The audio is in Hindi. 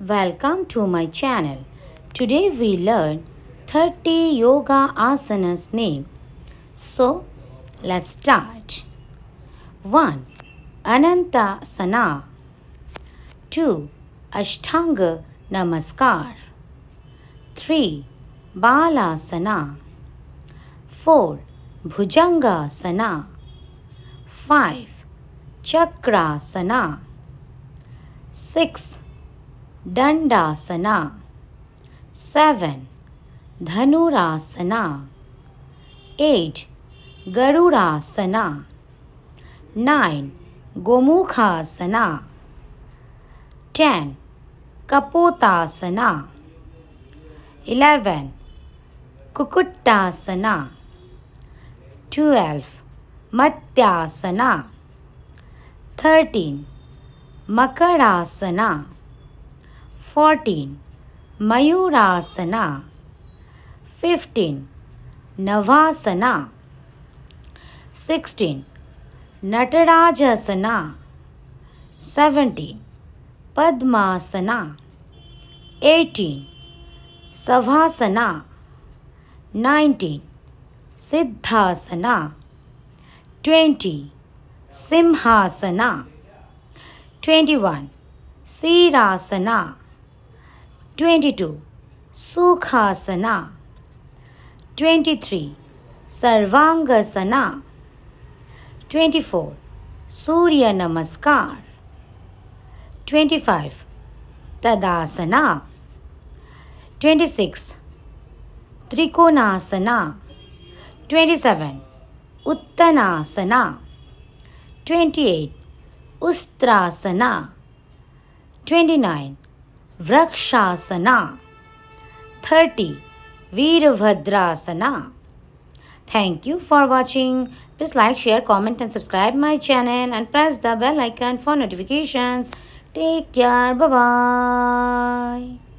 Welcome to my channel. Today we learn 30 yoga asanas name. So let's start. 1. Ananta Sana 2. Ashtanga Namaskar 3. Bala Sana 4. Bhujanga Sana 5. Chakra Sana 6. Dandasana seven Dhanurasana eight Garudasana nine Gomukhasana ten Kapotasana eleven Kukkutasana twelve Matsyasana thirteen Makarasana fourteen Mayurasana fifteen Navasana sixteen Natarajasana seventeen Padmasana eighteen Shavasana nineteen Siddhasana twenty Simhasana twenty one Sirsasana twenty two Sukhasana twenty three Sarvangasana twenty four Surya Namaskar twenty five Tadasana twenty six Trikonasana twenty seven Uttanasana twenty eight Ustrasana twenty nine Vrikshasana thirty Virabhadrasana thank you for watching please like share comment and subscribe my channel and press the bell icon for notification take care bye